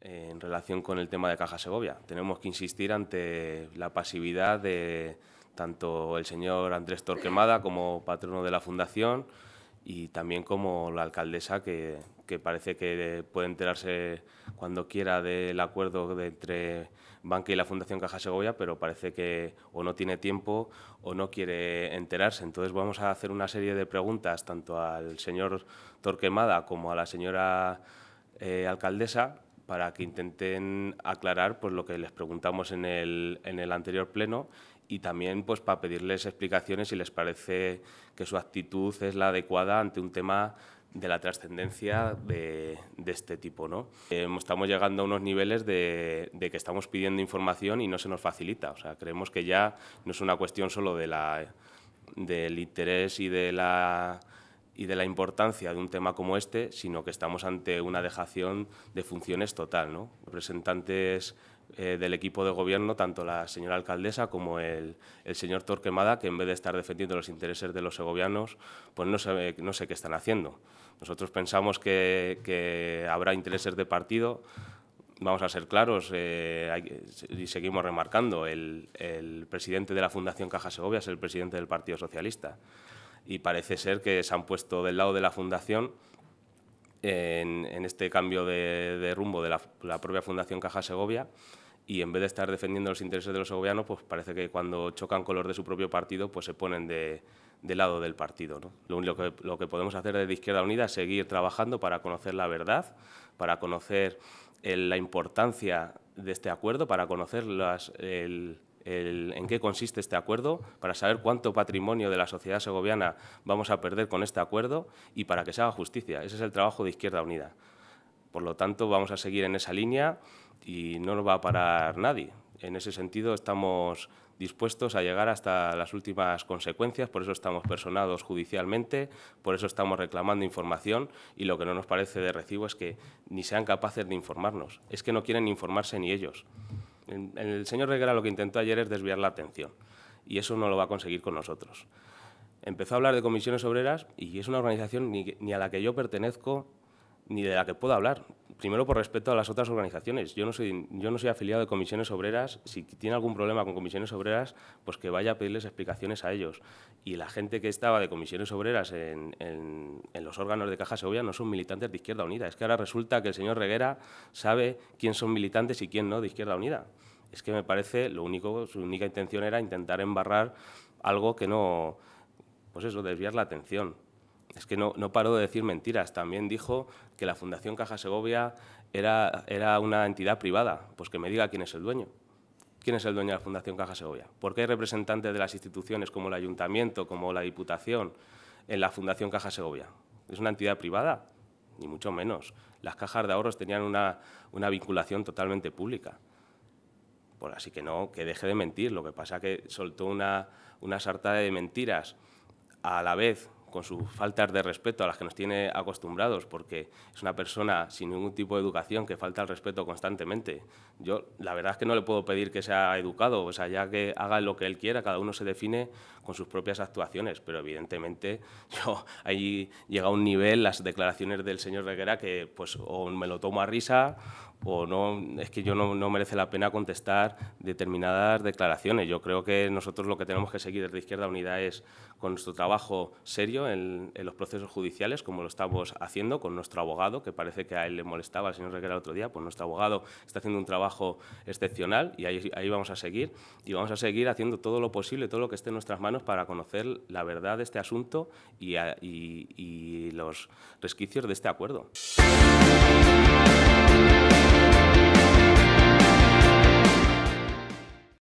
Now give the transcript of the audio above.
en relación con el tema de Caja Segovia. Tenemos que insistir ante la pasividad de tanto el señor Andrés Torquemada como patrono de la Fundación y también como la alcaldesa que, parece que puede enterarse cuando quiera del acuerdo entre Banca y la Fundación Caja Segovia, pero parece que o no tiene tiempo o no quiere enterarse. Entonces vamos a hacer una serie de preguntas tanto al señor Torquemada como a la señora eh, alcaldesa para que intenten aclarar pues, lo que les preguntamos en el, en el anterior pleno y también pues, para pedirles explicaciones si les parece que su actitud es la adecuada ante un tema de la trascendencia de, de, este tipo. ¿no? Eh, estamos llegando a unos niveles de, de, que estamos pidiendo información y no se nos facilita. O sea, creemos que ya no es una cuestión solo de la, del interés y de la y de la importancia de un tema como este, sino que estamos ante una dejación de funciones total. ¿no? Representantes eh, del equipo de gobierno, tanto la señora alcaldesa como el, señor Torquemada, que en vez de estar defendiendo los intereses de los segovianos, pues no sé, qué están haciendo. Nosotros pensamos que, habrá intereses de partido, vamos a ser claros eh, y seguimos remarcando, el, presidente de la Fundación Caja Segovia es el presidente del Partido Socialista y parece ser que se han puesto del lado de la fundación en, este cambio de, rumbo de la, propia Fundación Caja Segovia y en vez de estar defendiendo los intereses de los segovianos, pues parece que cuando chocan color de su propio partido, pues se ponen de, del lado del partido. Lo único que, lo que podemos hacer desde Izquierda Unida es seguir trabajando para conocer la verdad, para conocer la importancia de este acuerdo, para conocer las, el, en qué consiste este acuerdo, para saber cuánto patrimonio de la sociedad segoviana vamos a perder con este acuerdo y para que se haga justicia. Ese es el trabajo de Izquierda Unida. Por lo tanto, vamos a seguir en esa línea y no nos va a parar nadie. En ese sentido, estamos dispuestos a llegar hasta las últimas consecuencias, por eso estamos personados judicialmente, por eso estamos reclamando información y lo que no nos parece de recibo es que ni sean capaces de informarnos, es que no quieren informarse ni ellos. El, señor Reguera lo que intentó ayer es desviar la atención y eso no lo va a conseguir con nosotros. Empezó a hablar de comisiones obreras y es una organización ni, ni a la que yo pertenezco, ni de la que pueda hablar. Primero por respeto a las otras organizaciones. Yo no soy, yo no soy afiliado de comisiones obreras. Si tiene algún problema con comisiones obreras, pues que vaya a pedirles explicaciones a ellos. Y la gente que estaba de comisiones obreras en, los órganos de Caja Segovia no son militantes de Izquierda Unida. Es que ahora resulta que el señor Reguera sabe quién son militantes y quién no de Izquierda Unida. Es que me parece, lo único, su única intención era intentar embarrar algo que no, pues eso, desviar la atención es que no, paró de decir mentiras. También dijo que la Fundación Caja Segovia era, era una entidad privada. Pues que me diga quién es el dueño. ¿Quién es el dueño de la Fundación Caja Segovia? ¿Por qué hay representantes de las instituciones como el Ayuntamiento, como la Diputación, en la Fundación Caja Segovia? ¿Es una entidad privada? Ni mucho menos. Las cajas de ahorros tenían una, vinculación totalmente pública. por pues así que no, que deje de mentir. Lo que pasa es que soltó una, sartada de mentiras a la vez con sus faltas de respeto a las que nos tiene acostumbrados, porque es una persona sin ningún tipo de educación que falta el respeto constantemente. Yo la verdad es que no le puedo pedir que sea educado, o sea, ya que haga lo que él quiera, cada uno se define con sus propias actuaciones, pero evidentemente yo ahí llega a un nivel las declaraciones del señor Reguera que pues o me lo tomo a risa o no, es que yo no, no merece la pena contestar determinadas declaraciones. Yo creo que nosotros lo que tenemos que seguir desde Izquierda Unida es con nuestro trabajo serio en, los procesos judiciales, como lo estamos haciendo con nuestro abogado, que parece que a él le molestaba, si señor Requera el otro día, pues nuestro abogado está haciendo un trabajo excepcional y ahí, vamos a seguir. Y vamos a seguir haciendo todo lo posible, todo lo que esté en nuestras manos para conocer la verdad de este asunto y los resquicios de este acuerdo.